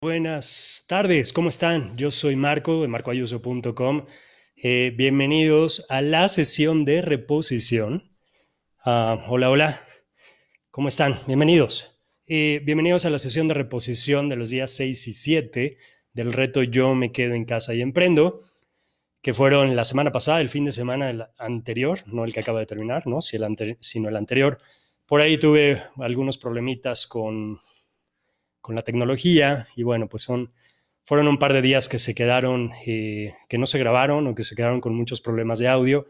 Buenas tardes, ¿cómo están? Yo soy Marco de marcoayuso.com. Eh, bienvenidos a la sesión de reposición. Ah, hola, hola, ¿cómo están? Bienvenidos. Eh, bienvenidos a la sesión de reposición de los días 6 y 7 del reto Yo me quedo en casa y emprendo, que fueron la semana pasada, el fin de semana anterior, no el que acaba de terminar, ¿no? sino el anterior. Por ahí tuve algunos problemitas con con la tecnología y bueno, pues son, fueron un par de días que se quedaron, eh, que no se grabaron o que se quedaron con muchos problemas de audio.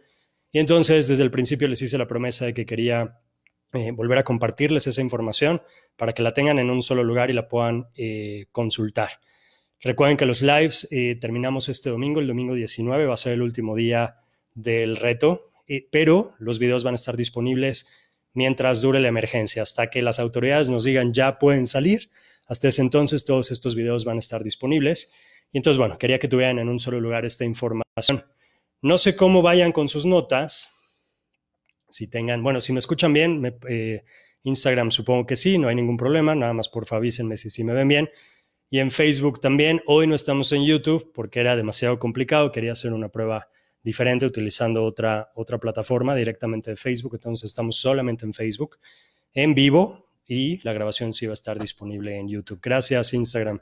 Y entonces desde el principio les hice la promesa de que quería eh, volver a compartirles esa información para que la tengan en un solo lugar y la puedan eh, consultar. Recuerden que los lives terminamos este domingo, el domingo 19 va a ser el último día del reto, pero los videos van a estar disponibles mientras dure la emergencia, hasta que las autoridades nos digan ya pueden salir. Hasta ese entonces todos estos videos van a estar disponibles. Y entonces, bueno, quería que tuvieran en un solo lugar esta información. No sé cómo vayan con sus notas. Si tengan, bueno, si me escuchan bien, eh, Instagram supongo que sí, no hay ningún problema. Nada más por favor avísenme si, si me ven bien. Y en Facebook también. Hoy no estamos en YouTube porque era demasiado complicado. Quería hacer una prueba diferente utilizando otra, otra plataforma directamente de Facebook. Entonces estamos solamente en Facebook, en vivo, y la grabación sí va a estar disponible en YouTube. Gracias, Instagram.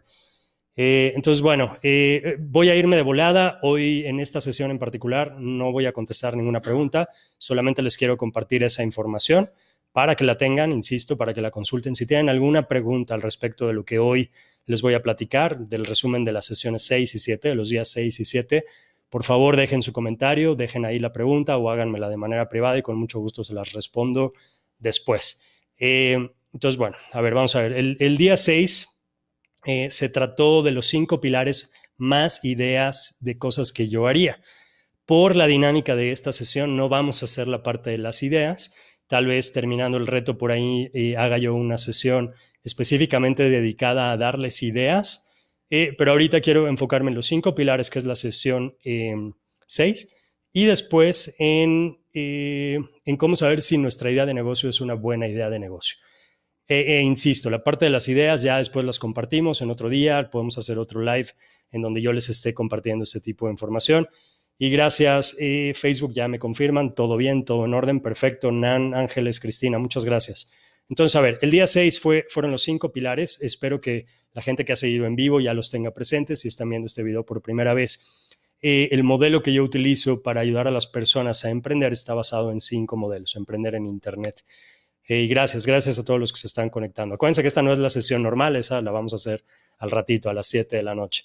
Eh, entonces, bueno, eh, eh, voy a irme de volada. Hoy en esta sesión en particular no voy a contestar ninguna pregunta, solamente les quiero compartir esa información para que la tengan, insisto, para que la consulten. Si tienen alguna pregunta al respecto de lo que hoy les voy a platicar, del resumen de las sesiones 6 y 7, de los días 6 y 7, por favor dejen su comentario, dejen ahí la pregunta o háganmela de manera privada y con mucho gusto se las respondo después. Entonces, bueno, a ver, vamos a ver. El, día 6 eh, se trató de los cinco pilares más ideas de cosas que yo haría. Por la dinámica de esta sesión no vamos a hacer la parte de las ideas. Tal vez terminando el reto por ahí eh, haga yo una sesión específicamente dedicada a darles ideas. Eh, pero ahorita quiero enfocarme en los cinco pilares, que es la sesión 6, em, y después en cómo saber si nuestra idea de negocio es una buena idea de negocio. E, e, insisto, la parte de las ideas ya después las compartimos en otro día, podemos hacer otro live en donde yo les esté compartiendo este tipo de información. Y gracias, eh, Facebook ya me confirman, todo bien, todo en orden, perfecto, Nan, Ángeles, Cristina, muchas gracias. Entonces, a ver, el día 6 fue, fueron los cinco pilares, espero que la gente que ha seguido en vivo ya los tenga presentes si están viendo este video por primera vez. Eh, el modelo que yo utilizo para ayudar a las personas a emprender está basado en cinco modelos, emprender en Internet. Eh, gracias, gracias a todos los que se están conectando. Acuérdense que esta no es la sesión normal, esa la vamos a hacer al ratito, a las 7 de la noche.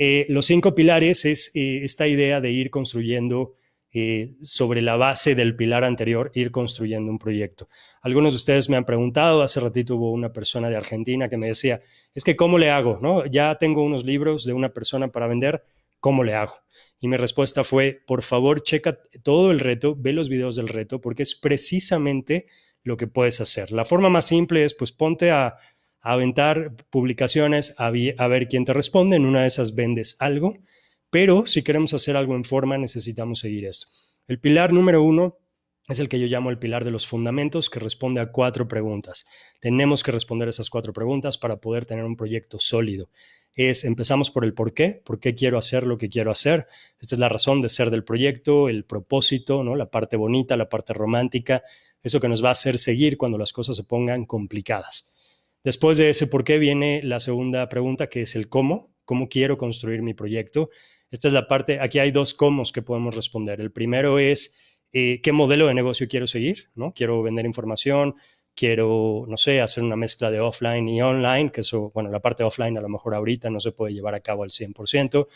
Eh, los cinco pilares es eh, esta idea de ir construyendo sobre la base del pilar anterior, ir construyendo un proyecto. Algunos de ustedes me han preguntado, hace ratito hubo una persona de Argentina que me decía, es que ¿cómo le hago? ¿No? Ya tengo unos libros de una persona para vender, ¿cómo le hago? Y mi respuesta fue, por favor, checa todo el reto, ve los videos del reto, porque es precisamente lo que puedes hacer. La forma más simple es, pues ponte a, aventar publicaciones, a, a, ver quién te responde, en una de esas vendes algo, pero si queremos hacer algo en forma necesitamos seguir esto. El pilar número uno es el que yo llamo el pilar de los fundamentos, que responde a cuatro preguntas. Tenemos que responder esas cuatro preguntas para poder tener un proyecto sólido es empezamos por el por qué, por qué quiero hacer lo que quiero hacer. Esta es la razón de ser del proyecto, el propósito, ¿no? la parte bonita, la parte romántica, eso que nos va a hacer seguir cuando las cosas se pongan complicadas. Después de ese por qué viene la segunda pregunta, que es el cómo, cómo quiero construir mi proyecto. Esta es la parte, aquí hay dos cómo que podemos responder. El primero es eh, qué modelo de negocio quiero seguir, ¿no? Quiero vender información, quiero, no sé, hacer una mezcla de offline y online, que eso, bueno, la parte offline a lo mejor ahorita no se puede llevar a cabo al 100%,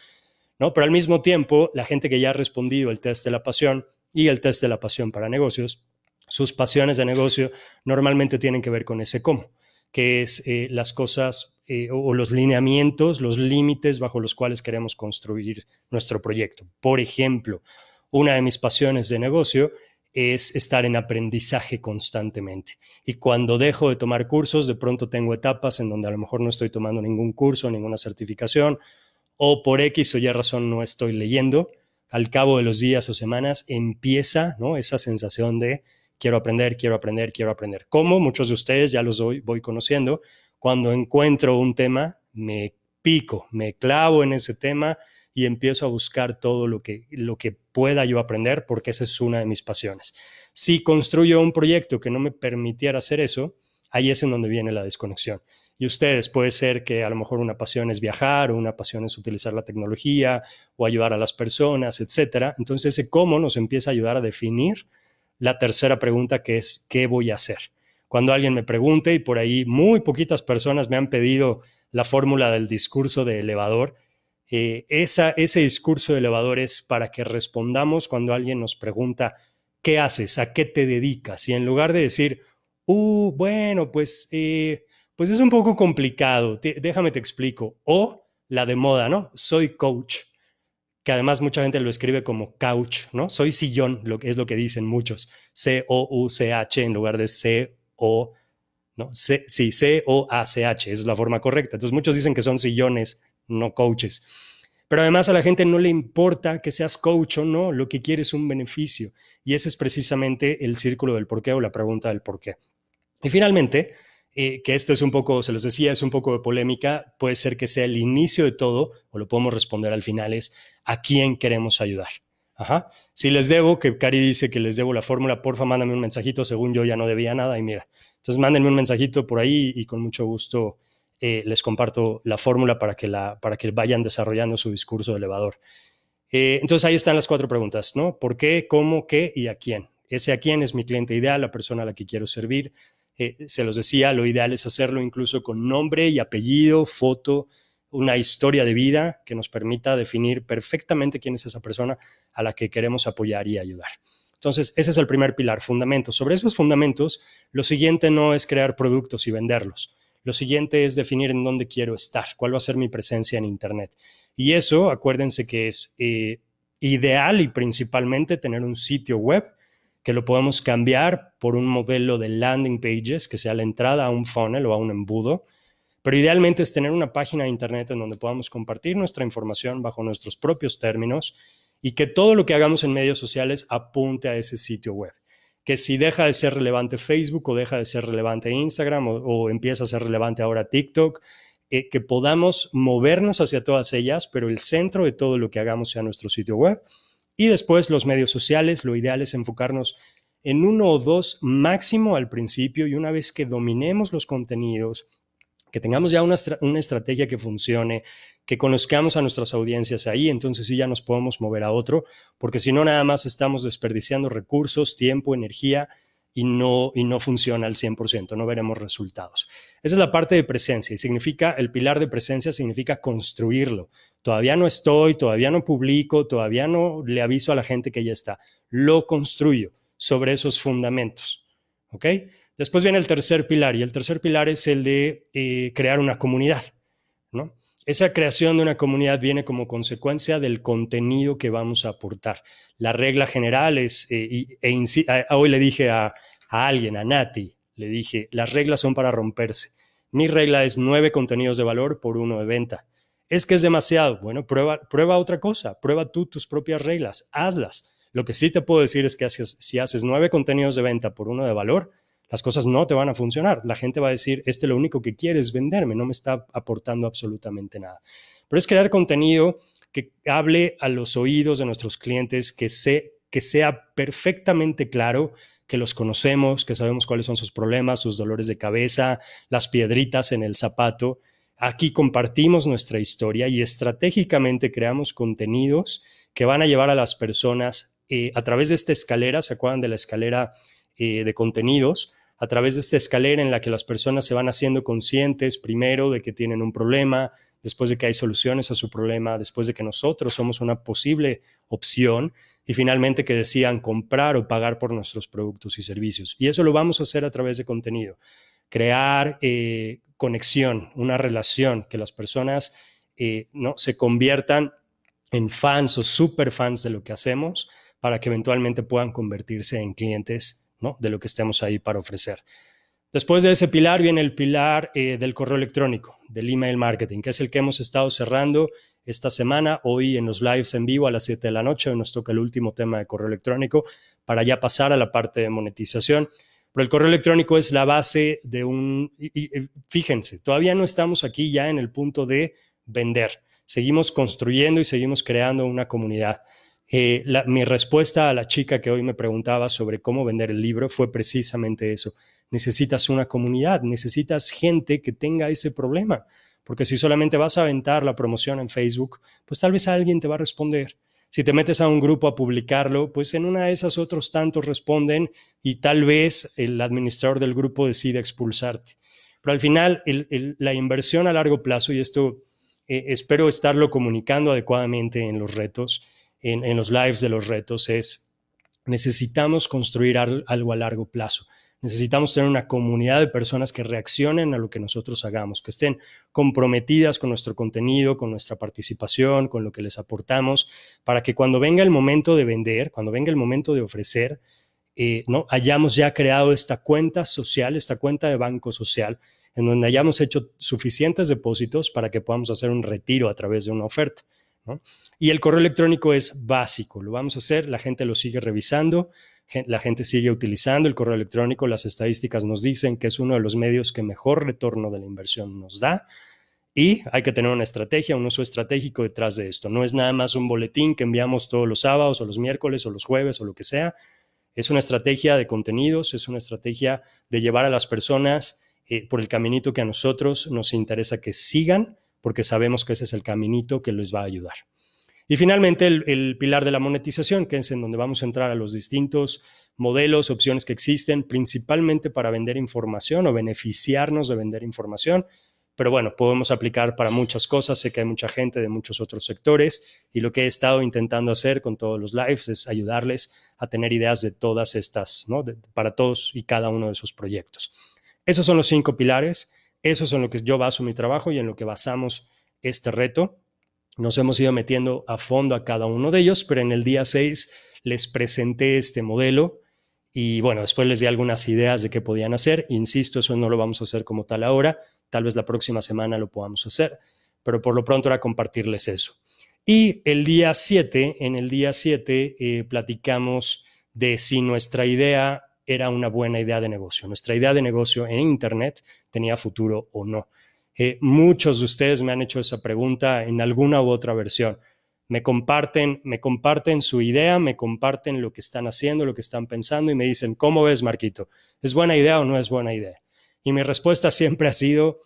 ¿no? Pero al mismo tiempo, la gente que ya ha respondido el test de la pasión y el test de la pasión para negocios, sus pasiones de negocio normalmente tienen que ver con ese cómo, que es eh, las cosas eh, o, los lineamientos, los límites bajo los cuales queremos construir nuestro proyecto. Por ejemplo, una de mis pasiones de negocio es estar en aprendizaje constantemente. Y cuando dejo de tomar cursos, de pronto tengo etapas en donde a lo mejor no estoy tomando ningún curso, ninguna certificación, o por X o Y razón no estoy leyendo. Al cabo de los días o semanas empieza esa sensación de quiero aprender, quiero aprender, quiero aprender. Como muchos de ustedes ya los voy conociendo, cuando encuentro un tema, me pico, me clavo en ese tema y empiezo a buscar todo lo que, lo que pueda yo aprender, porque esa es una de mis pasiones. Si construyo un proyecto que no me permitiera hacer eso, ahí es en donde viene la desconexión. Y ustedes, puede ser que a lo mejor una pasión es viajar o una pasión es utilizar la tecnología o ayudar a las personas, etcétera. Entonces ese cómo nos empieza a ayudar a definir la tercera pregunta que es ¿qué voy a hacer? Cuando alguien me pregunte y por ahí muy poquitas personas me han pedido la fórmula del discurso de elevador, eh, ese discurso de elevador es para que respondamos cuando alguien nos pregunta, ¿qué haces? ¿A qué te dedicas? Y en lugar de decir, uh, bueno, pues, eh, pues es un poco complicado, déjame te explico. O la de moda, ¿no? Soy coach, que además mucha gente lo escribe como couch, ¿no? Soy sillón, es lo que dicen muchos. C-O-U-C-H en lugar de C-O, ¿no? C, sí, C-O-A-C-H es la forma correcta. Entonces muchos dicen que son sillones no coaches. Pero además a la gente no le importa que seas coach o no, lo que quiere es un beneficio. Y ese es precisamente el círculo del porqué o la pregunta del porqué. Y finalmente, eh, que esto es un poco, se los decía, es un poco de polémica, puede ser que sea el inicio de todo, o lo podemos responder al final, es a quién queremos ayudar. Ajá. Si les debo, que Cari dice que les debo la fórmula, porfa, mándame un mensajito, según yo ya no debía nada, y mira. Entonces mándenme un mensajito por ahí y con mucho gusto eh, les comparto la fórmula para que, para que vayan desarrollando su discurso elevador. Eh, entonces ahí están las cuatro preguntas, ¿no? ¿Por qué, cómo, qué y a quién? Ese a quién es mi cliente ideal, la persona a la que quiero servir. Eh, se los decía, lo ideal es hacerlo incluso con nombre y apellido, foto, una historia de vida que nos permita definir perfectamente quién es esa persona a la que queremos apoyar y ayudar. Entonces, ese es el primer pilar, fundamentos. Sobre esos fundamentos, lo siguiente no es crear productos y venderlos. Lo siguiente es definir en dónde quiero estar, cuál va a ser mi presencia en Internet. Y eso, acuérdense que es eh, ideal y principalmente tener un sitio web que lo podemos cambiar por un modelo de landing pages, que sea la entrada a un funnel o a un embudo. Pero idealmente es tener una página de Internet en donde podamos compartir nuestra información bajo nuestros propios términos y que todo lo que hagamos en medios sociales apunte a ese sitio web que si deja de ser relevante Facebook o deja de ser relevante Instagram o, empieza a ser relevante ahora TikTok, eh, que podamos movernos hacia todas ellas, pero el centro de todo lo que hagamos sea nuestro sitio web. Y después los medios sociales, lo ideal es enfocarnos en uno o dos máximo al principio y una vez que dominemos los contenidos, que tengamos ya una, estrategia que funcione, que conozcamos a nuestras audiencias ahí, entonces sí ya nos podemos mover a otro, porque si no, nada más estamos desperdiciando recursos, tiempo, energía y no, y no funciona al 100%, no veremos resultados. Esa es la parte de presencia y significa, el pilar de presencia significa construirlo. Todavía no estoy, todavía no publico, todavía no le aviso a la gente que ya está. Lo construyo sobre esos fundamentos. ¿Ok? Después viene el tercer pilar y el tercer pilar es el de eh, crear una comunidad. Esa creación de una comunidad viene como consecuencia del contenido que vamos a aportar. La regla general es, eh, y, e hoy le dije a, alguien, a Nati, le dije, las reglas son para romperse. Mi regla es nueve contenidos de valor por uno de venta. Es que es demasiado. Bueno, prueba, otra cosa, prueba tú tus propias reglas, hazlas. Lo que sí te puedo decir es que si haces nueve contenidos de venta por uno de valor, las cosas no te van a funcionar. La gente va a decir, este lo único que quieres venderme, no me está aportando absolutamente nada. Pero es crear contenido que hable a los oídos de nuestros clientes, que, que sea perfectamente claro que los conocemos, que sabemos cuáles son sus problemas, sus dolores de cabeza, las piedritas en el zapato. Aquí compartimos nuestra historia y estratégicamente creamos contenidos que van a llevar a las personas eh, a través de esta escalera, ¿se acuerdan de la escalera eh, de contenidos? a través de esta escalera en la que las personas se van haciendo conscientes primero de que tienen un problema, después de que hay soluciones a su problema, después de que nosotros somos una posible opción y finalmente que decían comprar o pagar por nuestros productos y servicios. Y eso lo vamos a hacer a través de contenido, crear eh, conexión, una relación, que las personas eh, ¿no? se conviertan en fans o super fans de lo que hacemos para que eventualmente puedan convertirse en clientes de lo que estemos ahí para ofrecer. Después de ese pilar viene el pilar eh, del correo electrónico, del email marketing, que es el que hemos estado cerrando esta semana, hoy en los lives en vivo a las 7 de la noche, nos toca el último tema de correo electrónico para ya pasar a la parte de monetización. Pero el correo electrónico es la base de un, fíjense, todavía no estamos aquí ya en el punto de vender, seguimos construyendo y seguimos creando una comunidad. Eh, mi respuesta a la chica que hoy me preguntaba sobre cómo vender el libro fue precisamente eso. Necesitas una comunidad, necesitas gente que tenga ese problema, porque si solamente vas a aventar la promoción en Facebook, pues tal vez alguien te va a responder. Si te metes a un grupo a publicarlo, pues en una de esas otros tantos responden y tal vez el administrador del grupo decide expulsarte. Pero al final, la inversión a largo plazo, y esto eh, espero estarlo comunicando adecuadamente en los retos, en, los lives de los retos es, necesitamos construir algo a largo plazo. Necesitamos tener una comunidad de personas que reaccionen a lo que nosotros hagamos, que estén comprometidas con nuestro contenido, con nuestra participación, con lo que les aportamos, para que cuando venga el momento de vender, cuando venga el momento de ofrecer, eh, ¿no? hayamos ya creado esta cuenta social, esta cuenta de banco social, en donde hayamos hecho suficientes depósitos para que podamos hacer un retiro a través de una oferta. Y el correo electrónico es básico, lo vamos a hacer, la gente lo sigue revisando, la gente sigue utilizando el correo electrónico, las estadísticas nos dicen que es uno de los medios que mejor retorno de la inversión nos da. Y hay que tener una estrategia, un uso estratégico detrás de esto. No es nada más un boletín que enviamos todos los sábados o los miércoles o los jueves o lo que sea. Es una estrategia de contenidos, es una estrategia de llevar a las personas eh, por el caminito que a nosotros nos interesa que sigan porque sabemos que ese es el caminito que les va a ayudar. Y finalmente, el, pilar de la monetización, que es en donde vamos a entrar a los distintos modelos, opciones que existen, principalmente para vender información o beneficiarnos de vender información. Pero bueno, podemos aplicar para muchas cosas. Sé que hay mucha gente de muchos otros sectores y lo que he estado intentando hacer con todos los lives es ayudarles a tener ideas de todas estas, ¿no? para todos y cada uno de sus proyectos. Esos son los cinco pilares. Eso es en lo que yo baso mi trabajo y en lo que basamos este reto. Nos hemos ido metiendo a fondo a cada uno de ellos, pero en el día 6 les presenté este modelo y bueno, después les di algunas ideas de qué podían hacer. Insisto, eso no lo vamos a hacer como tal ahora, tal vez la próxima semana lo podamos hacer, pero por lo pronto era compartirles eso. Y el día 7, en el día 7 eh, platicamos de si nuestra idea era una buena idea de negocio. Nuestra idea de negocio en Internet tenía futuro o no. Eh, muchos de ustedes me han hecho esa pregunta en alguna u otra versión. Me comparten, me comparten su idea, me comparten lo que están haciendo, lo que están pensando y me dicen, ¿cómo ves, Marquito? ¿Es buena idea o no es buena idea? Y mi respuesta siempre ha sido,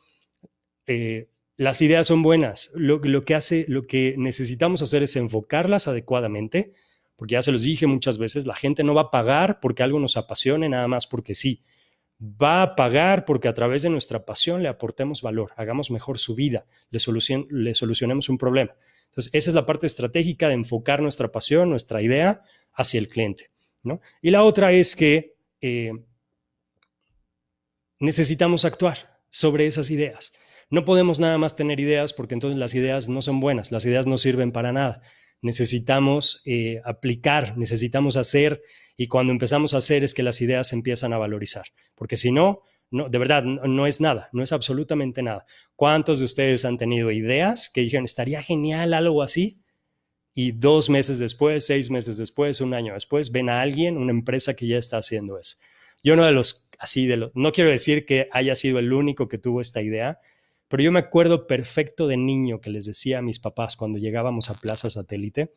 eh, las ideas son buenas. Lo, lo, que hace, lo que necesitamos hacer es enfocarlas adecuadamente, porque ya se los dije muchas veces, la gente no va a pagar porque algo nos apasione nada más porque sí va a pagar porque a través de nuestra pasión le aportemos valor, hagamos mejor su vida, le, solucionemos un problema. Entonces, esa es la parte estratégica de enfocar nuestra pasión, nuestra idea hacia el cliente. Y la otra es que eh, necesitamos actuar sobre esas ideas. No podemos nada más tener ideas porque entonces las ideas no son buenas, las ideas no sirven para nada necesitamos eh, aplicar, necesitamos hacer, y cuando empezamos a hacer es que las ideas empiezan a valorizar, porque si no, no de verdad, no, es nada, no es absolutamente nada. ¿Cuántos de ustedes han tenido ideas que dijeron, estaría genial algo así? Y dos meses después, seis meses después, un año después, ven a alguien, una empresa que ya está haciendo eso. Yo no de los, así de los, no quiero decir que haya sido el único que tuvo esta idea, pero yo me acuerdo perfecto de niño que les decía a mis papás cuando llegábamos a Plaza Satélite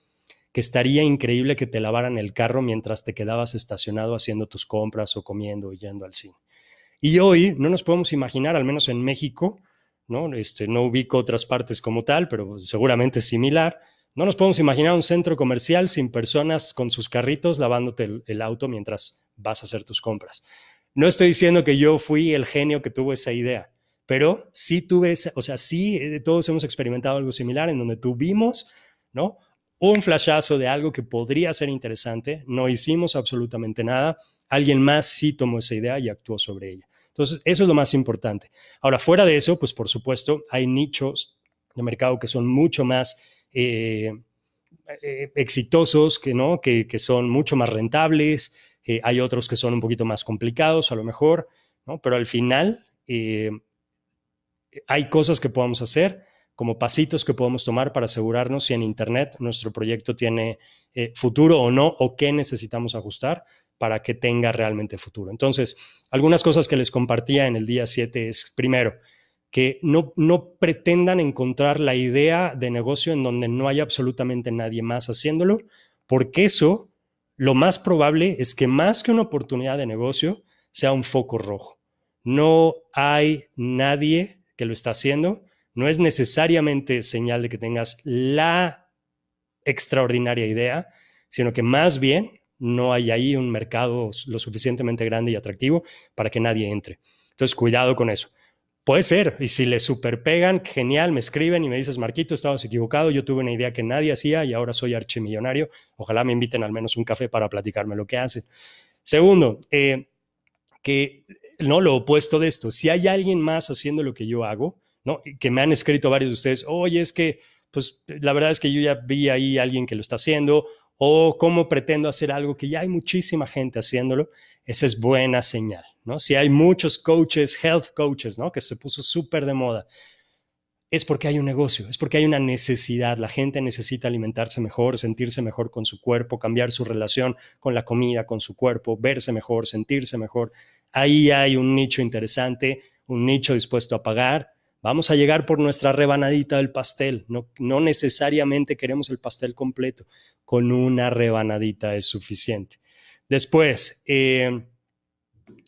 que estaría increíble que te lavaran el carro mientras te quedabas estacionado haciendo tus compras o comiendo o yendo al cine. Y hoy no nos podemos imaginar, al menos en México, ¿no? Este, no ubico otras partes como tal, pero seguramente similar. No nos podemos imaginar un centro comercial sin personas con sus carritos lavándote el auto mientras vas a hacer tus compras. No estoy diciendo que yo fui el genio que tuvo esa idea pero sí tuve, o sea, sí eh, todos hemos experimentado algo similar en donde tuvimos, ¿no? Un flashazo de algo que podría ser interesante, no hicimos absolutamente nada, alguien más sí tomó esa idea y actuó sobre ella. Entonces, eso es lo más importante. Ahora, fuera de eso, pues por supuesto, hay nichos de mercado que son mucho más... Eh, eh, exitosos que no que, son mucho más rentables hay otros que son un poquito más complicados a lo mejor no pero al final hay cosas que podemos hacer, como pasitos que podemos tomar para asegurarnos si en Internet nuestro proyecto tiene eh, futuro o no, o qué necesitamos ajustar para que tenga realmente futuro. Entonces, algunas cosas que les compartía en el día 7 es, primero, que no, no pretendan encontrar la idea de negocio en donde no hay absolutamente nadie más haciéndolo, porque eso, lo más probable es que más que una oportunidad de negocio, sea un foco rojo. No hay nadie que lo está haciendo, no es necesariamente señal de que tengas la extraordinaria idea, sino que más bien no hay ahí un mercado lo suficientemente grande y atractivo para que nadie entre. Entonces, cuidado con eso. Puede ser, y si le superpegan, genial, me escriben y me dices, Marquito, estabas equivocado, yo tuve una idea que nadie hacía y ahora soy archimillonario, ojalá me inviten al menos un café para platicarme lo que hacen. Segundo, eh, que ¿no? Lo opuesto de esto. Si hay alguien más haciendo lo que yo hago, ¿no? Que me han escrito varios de ustedes, oye, es que, pues la verdad es que yo ya vi ahí a alguien que lo está haciendo, o cómo pretendo hacer algo que ya hay muchísima gente haciéndolo, esa es buena señal, ¿no? Si hay muchos coaches, health coaches, ¿no? Que se puso súper de moda, es porque hay un negocio, es porque hay una necesidad. La gente necesita alimentarse mejor, sentirse mejor con su cuerpo, cambiar su relación con la comida, con su cuerpo, verse mejor, sentirse mejor. Ahí hay un nicho interesante, un nicho dispuesto a pagar. Vamos a llegar por nuestra rebanadita del pastel. No, necesariamente queremos el pastel completo. Con una rebanadita es suficiente. Después, eh,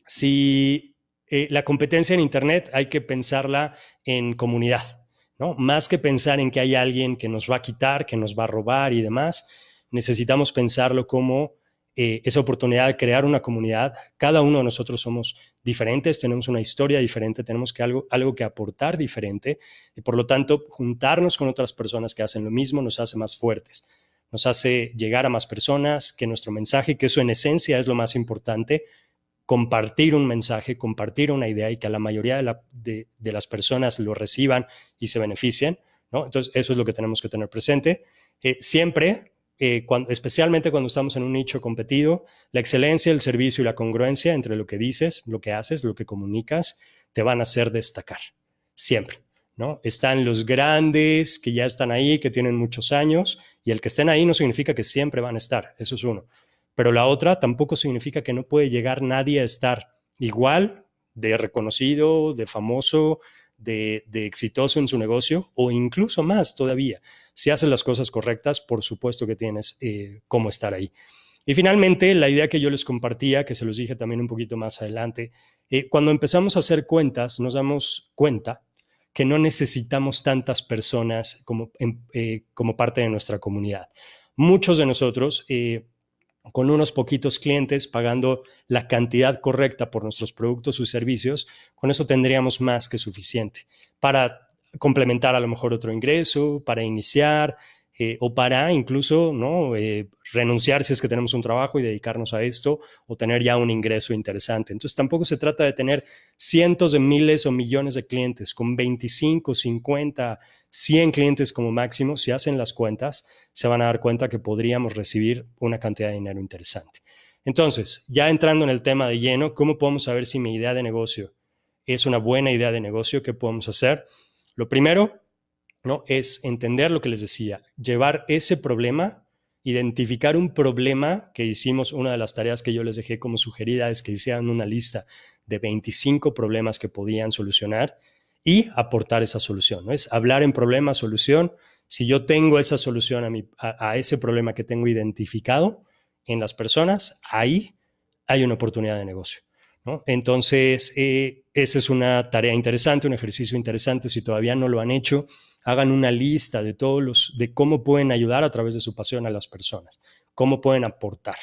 si eh, la competencia en Internet hay que pensarla en comunidad, ¿no? Más que pensar en que hay alguien que nos va a quitar, que nos va a robar y demás, necesitamos pensarlo como eh, esa oportunidad de crear una comunidad. Cada uno de nosotros somos diferentes, tenemos una historia diferente, tenemos que algo, algo que aportar diferente y por lo tanto juntarnos con otras personas que hacen lo mismo nos hace más fuertes, nos hace llegar a más personas, que nuestro mensaje, que eso en esencia es lo más importante, compartir un mensaje, compartir una idea y que a la mayoría de, las personas lo reciban y se beneficien. Entonces, eso es lo que tenemos que tener presente. Eh, siempre eh, cuando, especialmente cuando estamos en un nicho competido, la excelencia, el servicio y la congruencia entre lo que dices, lo que haces, lo que comunicas, te van a hacer destacar, siempre. ¿no? Están los grandes que ya están ahí, que tienen muchos años, y el que estén ahí no significa que siempre van a estar, eso es uno. Pero la otra tampoco significa que no puede llegar nadie a estar igual de reconocido, de famoso, de exitoso en su negocio o incluso más todavía. Si haces las cosas correctas, por supuesto que tienes eh, cómo estar ahí. Y finalmente, la idea que yo les compartía, que se los dije también un poquito más adelante, eh, cuando empezamos a hacer cuentas, nos damos cuenta que no necesitamos tantas personas como, eh, como parte de nuestra comunidad. Muchos de nosotros, con unos poquitos clientes, pagando la cantidad correcta por nuestros productos o servicios, con eso tendríamos más que suficiente para complementar a lo mejor otro ingreso, para iniciar eh, o para incluso ¿no? Eh, renunciar si es que tenemos un trabajo y dedicarnos a esto o tener ya un ingreso interesante. Entonces tampoco se trata de tener cientos de miles o millones de clientes, con 25, 50, 100 clientes como máximo, si hacen las cuentas, se van a dar cuenta que podríamos recibir una cantidad de dinero interesante. Entonces, ya entrando en el tema de lleno, ¿cómo podemos saber si mi idea de negocio es una buena idea de negocio? ¿Qué podemos hacer? Lo primero, ¿no? Es entender lo que les decía, llevar ese problema, identificar un problema que hicimos, una de las tareas que yo les dejé como sugerida es que hicieran una lista de 25 problemas que podían solucionar y aportar esa solución, ¿no? Es hablar en problema, solución. Si yo tengo esa solución a, mi, a, ese problema que tengo identificado en las personas, ahí hay una oportunidad de negocio. ¿no? Entonces, eh, esa es una tarea interesante, un ejercicio interesante. Si todavía no lo han hecho, hagan una lista de todos los, de cómo pueden ayudar a través de su pasión a las personas, cómo pueden aportar.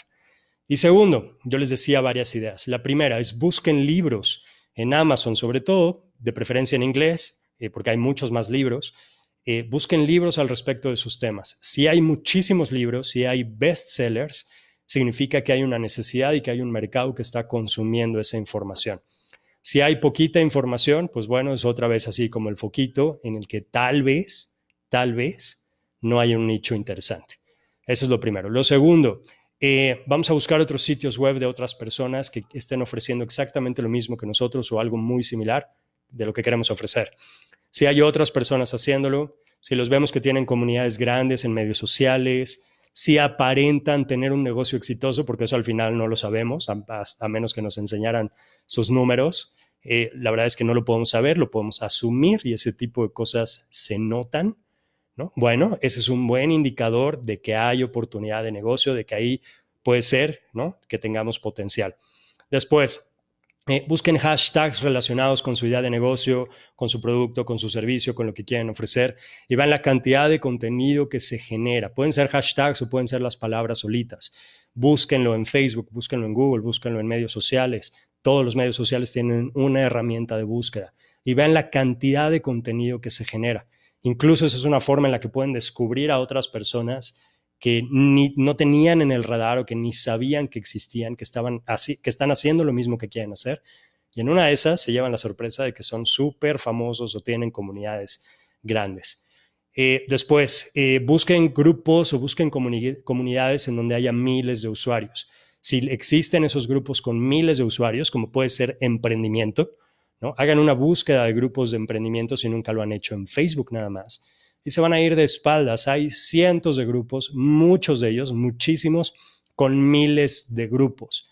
Y segundo, yo les decía varias ideas. La primera es busquen libros en Amazon, sobre todo, de preferencia en inglés, eh, porque hay muchos más libros. Eh, busquen libros al respecto de sus temas. Si hay muchísimos libros, si hay bestsellers, significa que hay una necesidad y que hay un mercado que está consumiendo esa información. Si hay poquita información, pues bueno, es otra vez así como el foquito en el que tal vez, tal vez no hay un nicho interesante. Eso es lo primero. Lo segundo, eh, vamos a buscar otros sitios web de otras personas que estén ofreciendo exactamente lo mismo que nosotros o algo muy similar de lo que queremos ofrecer. Si hay otras personas haciéndolo, si los vemos que tienen comunidades grandes en medios sociales, si aparentan tener un negocio exitoso, porque eso al final no lo sabemos, a, menos que nos enseñaran sus números. Eh, la verdad es que no lo podemos saber, lo podemos asumir y ese tipo de cosas se notan. ¿no? Bueno, ese es un buen indicador de que hay oportunidad de negocio, de que ahí puede ser ¿no? que tengamos potencial. Después, eh, busquen hashtags relacionados con su idea de negocio, con su producto, con su servicio, con lo que quieren ofrecer y vean la cantidad de contenido que se genera. Pueden ser hashtags o pueden ser las palabras solitas. Búsquenlo en Facebook, búsquenlo en Google, búsquenlo en medios sociales. Todos los medios sociales tienen una herramienta de búsqueda y vean la cantidad de contenido que se genera. Incluso esa es una forma en la que pueden descubrir a otras personas que no tenían en el radar o que ni sabían que existían, que, estaban así, que están haciendo lo mismo que quieren hacer. Y en una de esas se llevan la sorpresa de que son súper famosos o tienen comunidades grandes. Eh, después, eh, busquen grupos o busquen comunidades en donde haya miles de usuarios. Si existen esos grupos con miles de usuarios, como puede ser emprendimiento, ¿no? hagan una búsqueda de grupos de emprendimiento si nunca lo han hecho en Facebook nada más y se van a ir de espaldas. Hay cientos de grupos, muchos de ellos, muchísimos, con miles de grupos.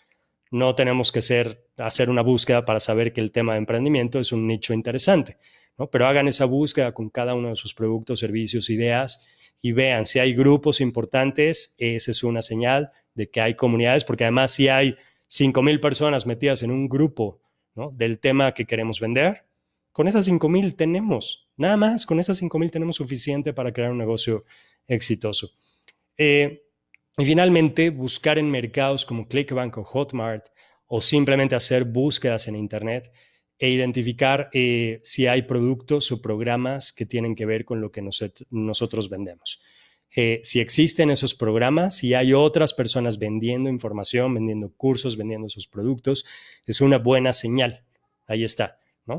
No tenemos que ser, hacer una búsqueda para saber que el tema de emprendimiento es un nicho interesante, ¿no? pero hagan esa búsqueda con cada uno de sus productos, servicios, ideas y vean si hay grupos importantes, esa es una señal de que hay comunidades, porque además si hay mil personas metidas en un grupo ¿no? del tema que queremos vender, con esas mil tenemos Nada más, con esas 5 mil tenemos suficiente para crear un negocio exitoso. Eh, y finalmente, buscar en mercados como ClickBank o Hotmart o simplemente hacer búsquedas en Internet e identificar eh, si hay productos o programas que tienen que ver con lo que nosotros vendemos. Eh, si existen esos programas, si hay otras personas vendiendo información, vendiendo cursos, vendiendo sus productos, es una buena señal. Ahí está.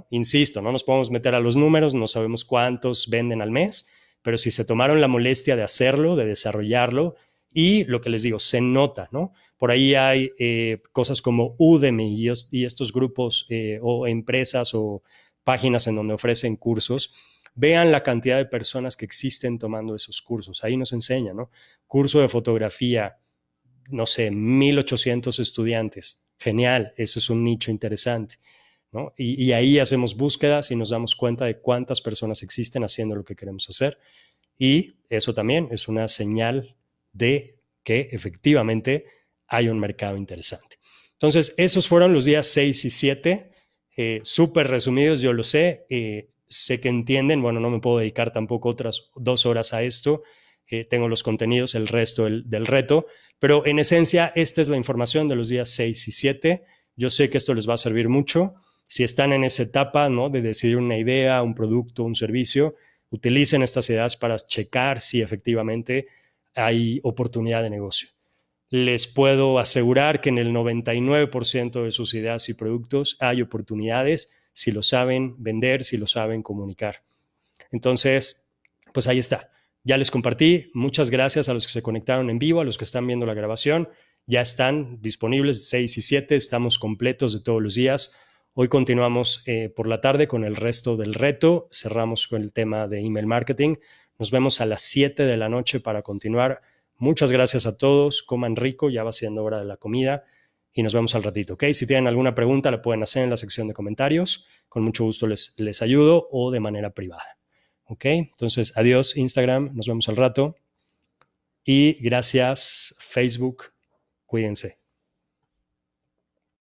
Insisto, no nos podemos meter a los números, no sabemos cuántos venden al mes, pero si se tomaron la molestia de hacerlo, de desarrollarlo, y lo que les digo, se nota, ¿no? Por ahí hay eh, cosas como Udemy y, estos grupos eh, o empresas o páginas en donde ofrecen cursos. Vean la cantidad de personas que existen tomando esos cursos. Ahí nos enseña, ¿no? Curso de fotografía, no sé, 1800 estudiantes. Genial, eso es un nicho interesante. Y, ahí hacemos búsquedas y nos damos cuenta de cuántas personas existen haciendo lo que queremos hacer. Y eso también es una señal de que efectivamente hay un mercado interesante. Entonces, esos fueron los días 6 y 7, eh, súper resumidos, yo lo sé, eh, sé que entienden, bueno, no me puedo dedicar tampoco otras dos horas a esto, eh, tengo los contenidos, el resto del, del reto, pero en esencia, esta es la información de los días 6 y 7, yo sé que esto les va a servir mucho si están en esa etapa de decidir una idea, un producto, un servicio, utilicen estas ideas para checar si efectivamente hay oportunidad de negocio. Les puedo asegurar que en el 99% de sus ideas y productos hay oportunidades si lo saben vender, si lo saben comunicar. Entonces, pues ahí está. Ya les compartí. Muchas gracias a los que se conectaron en vivo, a los que están viendo la grabación. Ya están disponibles 6 y 7. Estamos completos de todos los días Hoy continuamos eh, por la tarde con el resto del reto. Cerramos con el tema de email marketing. Nos vemos a las 7 de la noche para continuar. Muchas gracias a todos. Coman rico, ya va siendo hora de la comida. Y nos vemos al ratito, ¿ok? Si tienen alguna pregunta, la pueden hacer en la sección de comentarios. Con mucho gusto les, les ayudo o de manera privada. ¿Ok? Entonces, adiós Instagram. Nos vemos al rato. Y gracias Facebook. Cuídense.